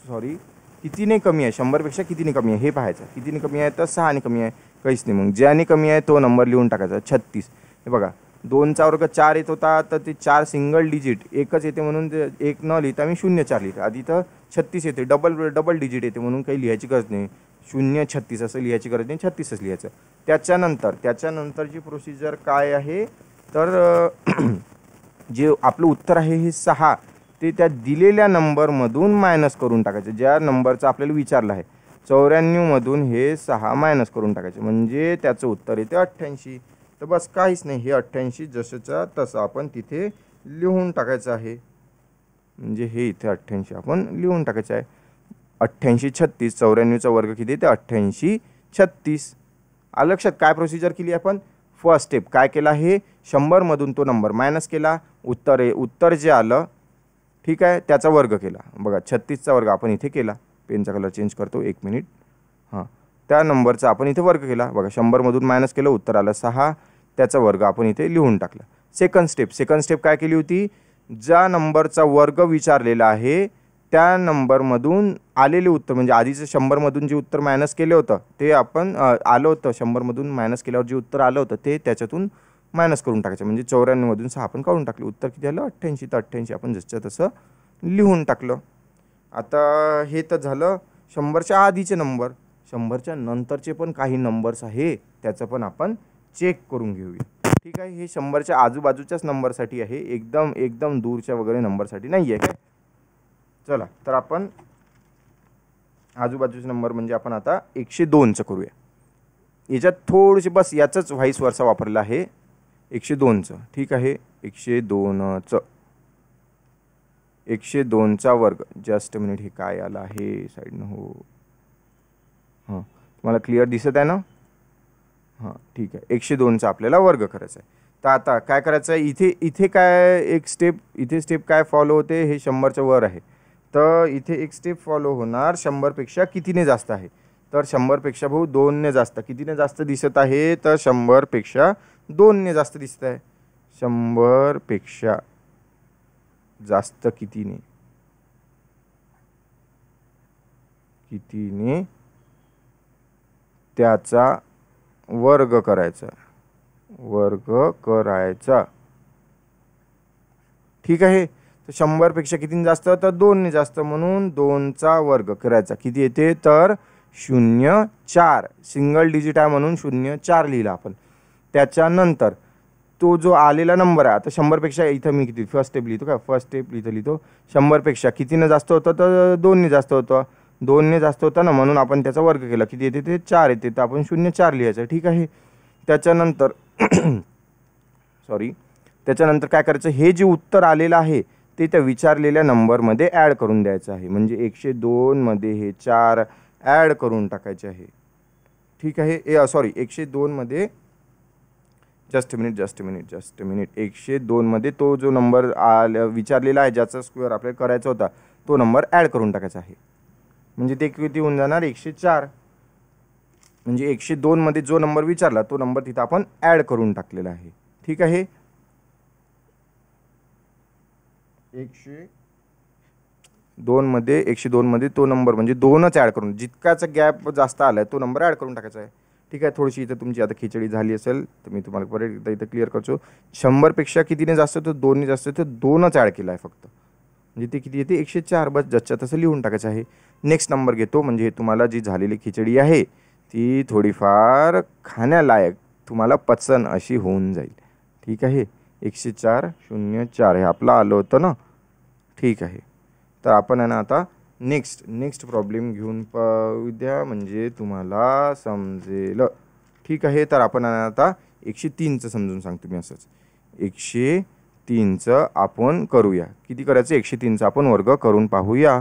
सॉरी कितीने कमी आहे शंभरपेक्षा कितीने कमी आहे हे पाहायचं कितीने कमी आहे तर सहाने कमी आहे काहीच नाही मग ज्याने कमी आहे तो नंबर लिहून टाकायचा छत्तीस हे बघा दोनचा वर्ग चार येत होता तर ते चार सिंगल डिजिट एकच येते म्हणून एक न लिहिता मी शून्य चार लिहिते आधी तर छत्तीस येते डबल डबल डिजिट येते म्हणून काही लिहायची गरज नाही शून्य छत्तीस असं लिहायची गरज नाही छत्तीसच लिहायचं त्याच्यानंतर त्याच्यानंतरची प्रोसिजर काय आहे तर जे आपलं उत्तर आहे हे सहा ते त्या दिलेल्या नंबरमधून मायनस करून टाकायचं ज्या नंबरचं आपल्याला विचारलं आहे चौऱ्याण्णवमधून हे सहा मायनस करून टाकायचे म्हणजे त्याचं उत्तर येते अठ्ठ्याऐंशी तर बस काहीच नाही हे अठ्ठ्याऐंशी जसंचा तसं आपण तिथे लिहून टाकायचं आहे म्हणजे हे इथे अठ्ठ्याऐंशी आपण लिहून टाकायचं आहे अठ्ठ्याऐंशी छत्तीस चौऱ्याण्णवचा वर्ग किती ते अठ्ठ्याऐंशी छत्तीस लक्षात काय प्रोसिजर केली आपण फर्स्ट स्टेप काय केला हे शंभरमधून तो नंबर मायनस केला उत्तर उत्तर जे आलं ठीक आहे त्याचा वर्ग केला बघा छत्तीसचा वर्ग आपण इथे केला पेनचा कलर चेंज करतो एक मिनिट हां त्या नंबरचा आपण इथे वर्ग केला बघा शंभरमधून मायनस केलं उत्तर आलं सहा त्याचा वर्ग आपण इथे लिहून टाकला सेकंड स्टेप सेकंड स्टेप काय केली होती ज्या नंबरचा वर्ग विचारलेला आहे त्या नंबरमधून आलेले उत्तर म्हणजे आधीचं शंभरमधून जे उत्तर मायनस केलं होतं ते आपण आलं होतं शंभरमधून मायनस केल्यावर जे उत्तर आलं होतं ते त्याच्यातून मायनस करून टाकायचं म्हणजे चौऱ्याण्णवमधून सहा आपण काढून टाकलं उत्तर किती आलं अठ्ठ्याऐंशी तर अठ्ठ्याऐंशी आपण जसं तसं लिहून टाकलं आता हे तर झालं शंभरच्या आधीचे नंबर शंभरच्या नंतरचे पण काही नंबर्स आहे त्याचं पण आपण चेक करून घेऊया ठीक आहे हे शंभरच्या आजूबाजूच्याच नंबरसाठी आहे एकदम एकदम दूरच्या वगैरे नंबरसाठी नाही आहे काय चला तर आपण आजूबाजूचे नंबर म्हणजे आपण आता एकशे दोनचं करूया याच्यात थोडेसे बस याचंच व्हाईस वर्षा वापरला आहे एकशे दोनचं ठीक आहे एकशे दोनचं एकशे दोनचा वर्ग जस्ट मिनिट हे काय आलं आहे साईडनं हो हां तुम्हाला क्लिअर दिसत आहे ना हां ठीक आहे एकशे दोनचा आपल्याला वर्ग करायचा आहे तर आता काय करायचं आहे इथे इथे काय एक स्टेप इथे स्टेप काय फॉलो होते हे शंभरच्या वर आहे तर इथे एक स्टेप फॉलो होणार शंभरपेक्षा कितीने जास्त आहे तर शंभरपेक्षा भाऊ दोनने जास्त कितीने जास्त दिसत आहे तर शंभरपेक्षा दोनने जास्त दिसत आहे शंभरपेक्षा जास्त कितीने कितीने त्याचा वर्ग करायचा वर्ग करायचा ठीक आहे तर शंभरपेक्षा किती जास्त तर दोनने जास्त म्हणून दोनचा वर्ग करायचा किती येते तर शून्य चार सिंगल डिजिट आहे म्हणून शून्य चार लिहिला आपण त्याच्यानंतर तो जो आलेला नंबर आहे आता शंभरपेक्षा इथं मी किती फर्स्ट स्टेप लिहितो का फर्स्ट स्टेप इथं लिहितो शंभरपेक्षा कितीनं जास्त होतं तर दोनने जास्त होतं दोनने जास्त होता ना म्हणून आपण त्याचा वर्ग केला किती येते ते चार येते तर आपण शून्य चार लिहायचं ठीक आहे त्याच्यानंतर सॉरी त्याच्यानंतर काय करायचं हे जे उत्तर आलेलं आहे ते त्या विचारलेल्या नंबरमध्ये ॲड करून द्यायचं आहे म्हणजे एकशे दोनमध्ये हे चार ॲड करून टाकायचे आहे ठीक आहे ए सॉरी एकशे दोनमध्ये just minute just minute just minute एकशे दोनमध्ये तो जो नंबर आल विचारलेला आहे ज्याचा स्क्वेअर आपल्याला करायचा होता तो नंबर ॲड करून टाकायचा आहे म्हणजे ते किती होऊन जाणार एकशे चार म्हणजे एकशे दोनमध्ये जो नंबर विचारला तो नंबर तिथं आपण ॲड करून टाकलेला आहे ठीक आहे एकशे दोनमध्ये एकशे दोनमध्ये तो नंबर म्हणजे दोनच ॲड करून जितकाचा गॅप जास्त आला आहे तो नंबर ॲड करून टाकायचा आहे ठीक आहे थोडीशी इथं तुमची आता खिचडी झाली असेल तर मी तुम्हाला परत एकदा इथं क्लिअर करतो शंभरपेक्षा कितीने जास्त तो दोनने जास्त तर दोनच ॲड केला आहे फक्त म्हणजे ते किती येते एकशे चार बस जसच्या तसं लिहून टाकायचं आहे नेक्स्ट नंबर घेतो म्हणजे तुम्हाला जी झालेली खिचडी आहे ती थोडीफार खाण्यालायक तुम्हाला पचन अशी होऊन जाईल ठीक आहे एकशे चार शून्य चार हे आपलं आलं होतं ना ठीक आहे तर आपण आहे ना आता नेक्स्ट नेक्स्ट प्रॉब्लेम घेऊन पाहू द्या म्हणजे तुम्हाला समजेल ठीक आहे तर आपण आहे ना आता एकशे तीनचं समजून सांगतो मी असंच एकशे तीनचं आपण करूया किती करायचं एकशे तीनचं आपण वर्ग करून पाहूया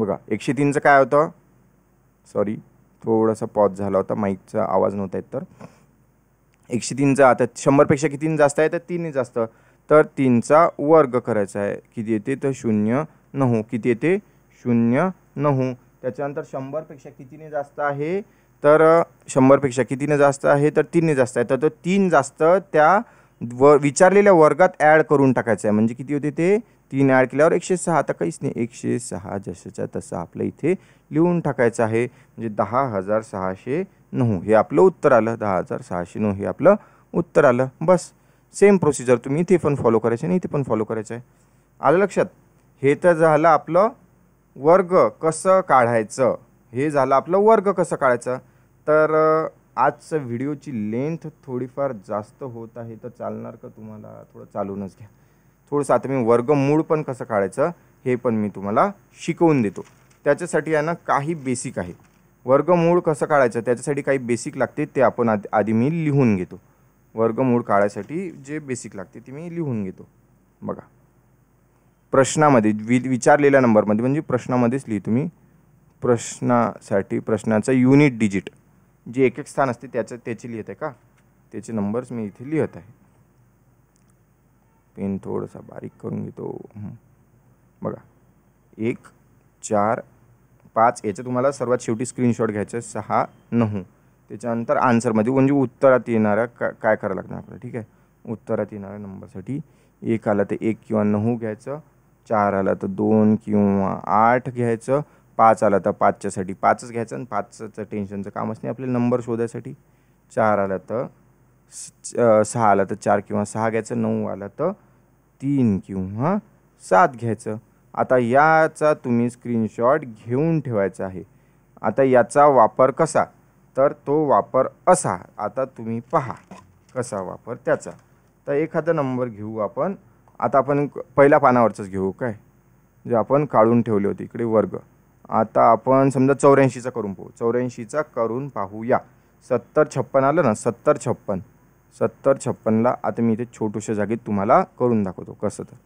बघा एकशे तीनचं काय होतं सॉरी थोडासा पॉज झाला होता माईकचा आवाज नव्हता येत तर एकशे तीनचा आता शंभरपेक्षा कितीने जास्त आहे तर तीनने जास्त तर तीनचा वर्ग करायचा आहे किती येते तर शून्य नऊ किती येते शून्य नऊ त्याच्यानंतर शंभरपेक्षा कितीने जास्त आहे तर शंभरपेक्षा कितीने जास्त आहे तर तीनने जास्त आहे तर तो तीन जास्त त्या व विचारलेल्या वर्गात ॲड करून टाकायचं आहे म्हणजे किती होते ते तीन ॲड केल्यावर एकशे सहा तर काहीच नाही एकशे सहा जशाच्या तसं आपलं इथे लिहून टाकायचं आहे म्हणजे दहा हजार सहाशे नऊ हे आपलं उत्तर आलं दहा हजार सहाशे नऊ हे आपलं उत्तर आलं बस सेम प्रोसिजर तुम्ही इथे पण फॉलो करायचे आणि इथे पण फॉलो करायचं आहे आलं लक्षात हे तर झालं आपलं वर्ग कसं काढायचं हे झालं आपलं वर्ग कसं काढायचं तर आजचं व्हिडिओची लेंथ थोडीफार जास्त होत आहे तर चालणार का तुम्हाला थोडं चालूनच घ्या थोडंसं आता मी वर्गमूळ पण कसं काढायचं हे पण मी तुम्हाला शिकवून देतो त्याच्यासाठी यांना काही बेसिक आहे वर्गमूळ कसं काढायचं त्याच्यासाठी काही बेसिक लागते ते आपण आधी आधी मी लिहून घेतो वर्गमूळ काढायसाठी जे बेसिक लागते ते मी लिहून घेतो बघा प्रश्नामध्ये वि विचारलेल्या नंबरमध्ये म्हणजे प्रश्नामध्येच लिहित मी प्रश्नासाठी प्रश्नाचं युनिट डिजिट जे एक एक स्थान असते त्याचं त्याची लिहित आहे का त्याचे नंबर्स मी इथे लिहत आहे पेन थोडंसं बारीक करून घेतो बघा एक चार पाच याचं तुम्हाला सर्वात शेवटी स्क्रीनशॉट घ्यायचं आहे सहा नऊ त्याच्यानंतर आन्सरमध्ये म्हणजे उत्तरात येणाऱ्या का काय करावं लागणार आपल्याला ठीक आहे उत्तरात येणाऱ्या नंबरसाठी एक आला तर एक किंवा नऊ घ्यायचं चार आला तर दोन किंवा आठ घ्यायचं पाच आला तर पाचच्यासाठी पाचच घ्यायचं आणि पाचचं टेन्शनचं कामच नाही आपल्याला नंबर शोधायसाठी चार आला तर सहा आला तर चार किंवा सहा घ्यायचं नऊ आला तर तीन किंवा सात घ्यायचं आता याचा तुम्ही स्क्रीनशॉट घेऊन ठेवायचा आहे आता याचा वापर कसा तर तो वापर असा आता तुम्ही पहा कसा वापर त्याचा तर एखादा नंबर घेऊ आपण आता आपण पहिल्या पानावरचंच घेऊ काय जे आपण काढून ठेवले होते इकडे वर्ग आता आपण समजा चौऱ्याऐंशीचा करून पाहू चौऱ्याऐंशीचा करून पाहूया सत्तर छप्पन आलं ना सत्तर छप्पन सत्तर छप्पनला आता मी इथे छोटूशा जागेत तुम्हाला करून दाखवतो कसं तर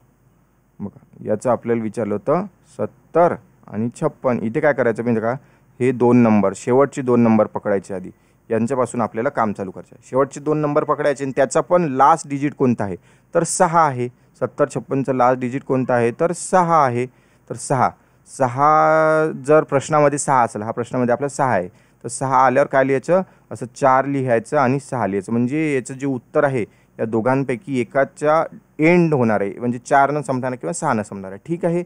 बघा याचं आपल्याला विचारलं होतं सत्तर आणि छप्पन इथे काय करायचं म्हणजे का हे दोन नंबर शेवटचे दोन नंबर पकडायचे आधी यांच्यापासून आपल्याला काम चालू करायचं आहे शेवटचे दोन नंबर पकडायचे आणि त्याचा पण लास्ट डिजिट कोणता आहे तर सहा आहे सत्तर छप्पनचं लास्ट डिजिट कोणता आहे तर सहा आहे तर सहा सहा जर प्रश्नामध्ये सहा असेल हा प्रश्नामध्ये आपला सहा आहे तर सहा आल्यावर काय लिहायचं असं चार लिहायचं आणि सहा लिहायचं म्हणजे याचं जे उत्तर आहे या दोघांपैकी एकाच्या एंड होणार आहे म्हणजे चारनं संपणार किंवा सहानं संपणार आहे ठीक आहे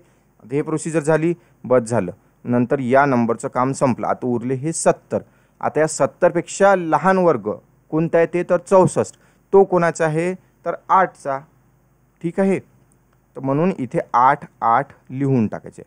हे प्रोसिजर झाली बस झालं नंतर या नंबरचं काम संपलं आता उरले हे सत्तर आता या सत्तरपेक्षा लहान वर्ग कोणता आहे ते तर चौसष्ट तो कोणाचा आहे तर आठचा ठीक आहे तर म्हणून इथे आठ आठ लिहून टाकायचे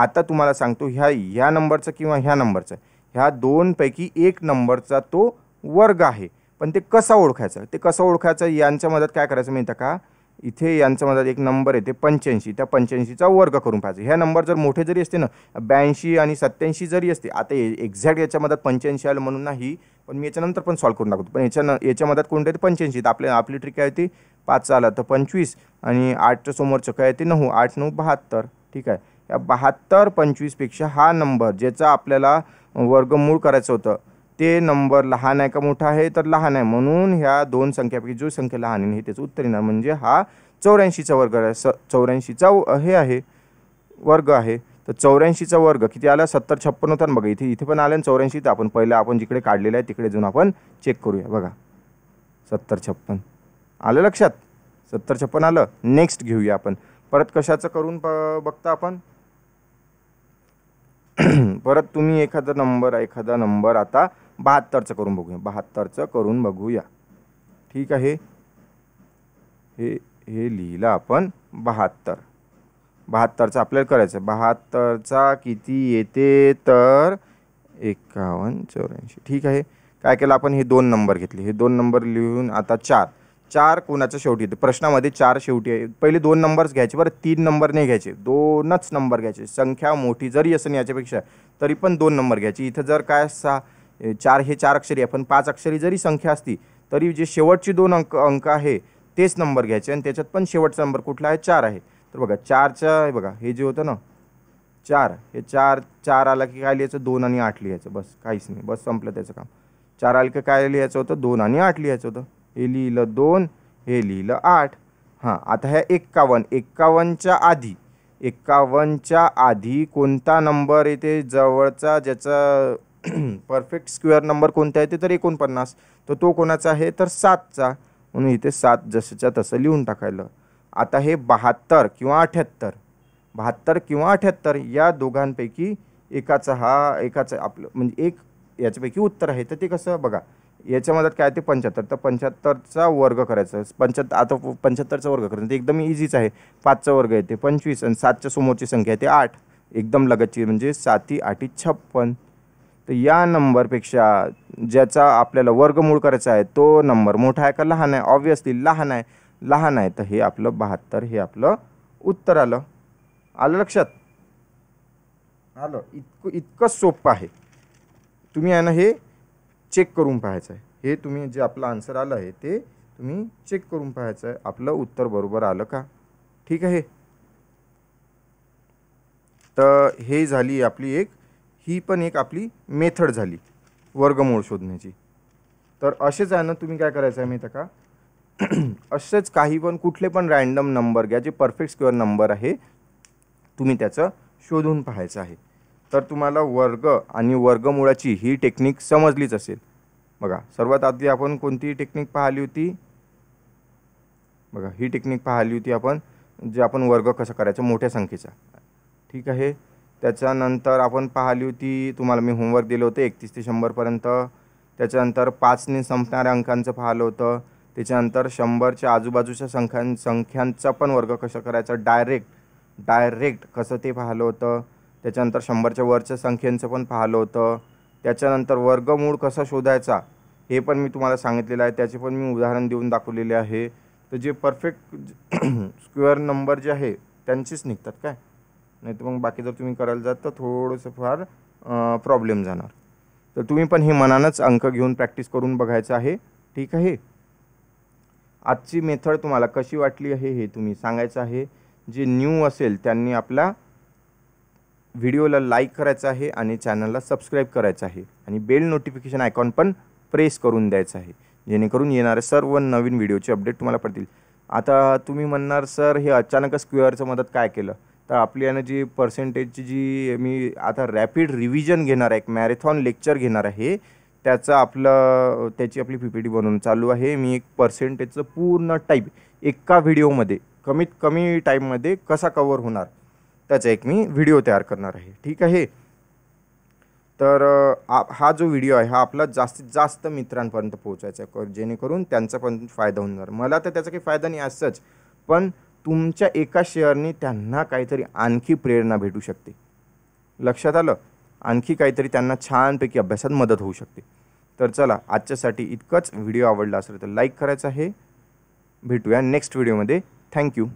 आता तुम्हाला सांगतो ह्या ह्या नंबरचं किंवा ह्या नंबरचं ह्या दोनपैकी एक नंबरचा तो वर्ग आहे पण ते कसा ओळखायचं ते कसं ओळखायचं यांच्या मदत काय करायचं माहिती का इथे यांच्या मदत एक नंबर येते पंच्याऐंशी त्या पंच्याऐंशीचा वर्ग करून पाहिजे ह्या नंबर जर मोठे जरी असते ना ब्याऐंशी आणि सत्याऐंशी जरी असते आता एक्झॅक्ट याच्या मदत पंच्याऐंशी आलं म्हणून नाही पण मी याच्यानंतर पण सॉल्व करून टाकतो पण याच्या न याच्या मदत कोणते पंच्याऐंशी तर आपल्या आपली ट्रिक काय होती पाच आला तर पंचवीस आणि आठच्या समोरचं काय येते नऊ आठ नऊ बहात्तर ठीक आहे या बहात्तर पंचवीसपेक्षा हा नंबर ज्याचा आपल्याला वर्गमूळ करायचं होतं ते नंबर लहान आहे का मोठा आहे तर लहान आहे म्हणून ह्या दोन संख्यापैकी जो संख्या लहान आहे हे त्याचं उत्तर येणार म्हणजे हा चौऱ्याऐंशीचा वर्ग आहे स चौऱ्याऐंशीचा हे आहे वर्ग आहे तर चौऱ्याऐंशीचा वर्ग किती आला सत्तर छप्पन होता बघा इथे इथे पण आलं चौऱ्याऐंशी तर आपण पहिलं आपण जिकडे काढलेलं आहे तिकडे जाऊन आपण चेक करूया बघा सत्तर छप्पन आलं लक्षात सत्तर छप्पन आलं नेक्स्ट घेऊया आपण परत कशाचं करून बघता आपण परत तुम्ही एखादा नंबर एखादा नंबर आता बहात्तरचं करून बघूया बहात्तरचं करून बघूया ठीक आहे हे हे लिहिलं आपण बहात्तर बहात्तरचं आपल्याला करायचं बहात्तरचा किती येते तर एकावन्न चौऱ्याऐंशी ठीक आहे काय केलं आपण हे दोन नंबर घेतले हे दोन नंबर लिहून आता चार चार कोणाच्या शेवटी प्रश्नामध्ये चार शेवटी आहे पहिले दोन नंबर्स घ्यायचे बरं तीन नंबर नाही घ्यायचे दोनच नंबर घ्यायचे संख्या मोठी जरी असं याच्यापेक्षा तरी पण दोन नंबर घ्यायची इथं जर काय सहा चार हे चार अक्षरी आहे पण पाच अक्षरी जरी संख्या असती तरी जे शेवटची दोन अंक अंक आहे तेच नंबर घ्यायचे आणि त्याच्यात पण शेवटचा नंबर कुठला आहे चार आहे तर बघा चारच्या हे बघा हे जे होतं ना चार हे चार चार आला की काय लिहायचं दोन आणि आठ लिहायचं बस काहीच नाही बस संपलं त्याचं काम चार आलं की काय लिहायचं होतं दोन आणि आठ लिहायचं होतं हे लिहिलं दोन हे लिहिलं आठ हां आता ह्या एक्कावन्न एक्कावन्नच्या आधी एक्कावन्नच्या आधी कोणता नंबर येते जवळचा ज्याचा परफेक्ट स्क्वेअर नंबर कोणता येते तर एकोणपन्नास तर तो कोणाचा आहे तर सातचा म्हणून इथे सात जसंच्या तसं लिहून टाकायला आता हे बहात्तर किंवा अठ्ठ्याहत्तर बहात्तर किंवा अठ्ठ्याहत्तर या दोघांपैकी एकाचा हा एकाचा आपलं म्हणजे एक याच्यापैकी उत्तर आहे तर ते कसं बघा याच्या याच्यामध्ये काय ते पंच्याहत्तर तर पंच्याहत्तरचा वर्ग करायचा पंच्याहत्तर आता पंच्याहत्तरचा वर्ग करायचा ते एकदम इझीच आहे पाचचा वर्ग येते पंचवीस आणि सातच्या समोरची संख्या आहे ते आठ एकदम लगतची म्हणजे साती आठी छप्पन तर या नंबरपेक्षा ज्याचा आपल्याला वर्गमूळ करायचा आहे तो नंबर मोठा आहे का लहान आहे ऑब्वियसली लहान आहे लहान आहे तर हे आपलं बहात्तर हे आपलं उत्तर आलं आलं लक्षात आलं इतकं इतकं सोपं आहे तुम्ही आहे ना हे चेक करून पाहायचं आहे हे तुम्ही जे आपलं आन्सर आलं आहे ते तुम्ही चेक करून पाहायचं आहे आपलं उत्तर बरोबर आलं का ठीक आहे तर हे झाली आपली एक ही पण एक आपली मेथड झाली वर्गमूळ शोधण्याची तर असेच आहे ना तुम्ही काय करायचं आहे माहिती का असेच काही पण कुठले पण रँडम नंबर घ्या जे परफेक्ट स्क्वेअर नंबर आहे तुम्ही त्याचं शोधून पाहायचं आहे तर तुम्हाला वर्ग आणि वर्गमुळाची ही टेक्निक समजलीच असेल बघा सर्वात आधी आपण कोणती टेक्निक पाहिली होती बघा ही टेक्निक पाहिली होती आपण जे आपण वर्ग कसं करायचं मोठ्या संख्येचा ठीक आहे त्याच्यानंतर आपण पाहिली होती तुम्हाला मी होमवर्क दिलं होतं एकतीस ते शंभरपर्यंत त्याच्यानंतर पाचने संपणाऱ्या अंकांचं पाहिलं होतं त्याच्यानंतर शंभरच्या आजूबाजूच्या संख्या संख्यांचा पण वर्ग कसा करायचा डायरेक्ट डायरेक्ट कसं ते पाहिलं होतं त्याच्यानंतर शंभरच्या वरच्या संख्येचं पण पाहिलं होतं त्याच्यानंतर वर्गमूळ कसा शोधायचा हे पण मी तुम्हाला सांगितलेलं आहे त्याचे पण मी उदाहरण देऊन दाखवलेले आहे तर जे परफेक्ट स्क्वेअर नंबर जे आहे त्यांचेच निघतात काय नाही तर मग बाकी जर तुम्ही करायला जात तर थोडंसं फार प्रॉब्लेम जाणार तर तुम्ही पण हे मनानंच अंक घेऊन प्रॅक्टिस करून बघायचं आहे ठीक आहे आजची मेथड तुम्हाला कशी वाटली आहे हे तुम्ही सांगायचं आहे जे न्यू असेल त्यांनी आपला व्हिडिओला लाईक करायचं आहे आणि चॅनलला सबस्क्राईब करायचं आहे आणि बेल नोटिफिकेशन आयकॉन पण प्रेस करून द्यायचं आहे जेणेकरून येणाऱ्या सर्व नवीन व्हिडिओचे अपडेट तुम्हाला पडतील आता तुम्ही म्हणणार सर हे अचानक स्क्वेअरचं मदत काय केलं तर आपल्यानं जी पर्सेंटेजची जी मी आता रॅपिड रिव्हिजन घेणार आहे एक मॅरेथॉन लेक्चर घेणार आहे त्याचं आपलं त्याची आपली पी पी टी बनवून चालू आहे मी एक पर्सेंटेजचं पूर्ण टाईप एका व्हिडिओमध्ये कमीत कमी टाईममध्ये कसा कवर होणार त्याचा एक मी व्हिडिओ तयार करणार आहे ठीक आहे तर हा जो व्हिडिओ आहे हा आपला जास्तीत जास्त मित्रांपर्यंत पोहोचायचा आहे जेणेकरून त्यांचा पण फायदा होणार मला तर त्याचा काही फायदा नाही असंच पण तुमच्या एका शेअरने त्यांना काहीतरी आणखी प्रेरणा भेटू शकते लक्षात आलं आणखी काहीतरी त्यांना छानपैकी अभ्यासात मदत होऊ शकते तर चला आजच्यासाठी इतकंच व्हिडिओ आवडला असेल तर लाईक करायचं आहे भेटूया नेक्स्ट व्हिडिओमध्ये थँक्यू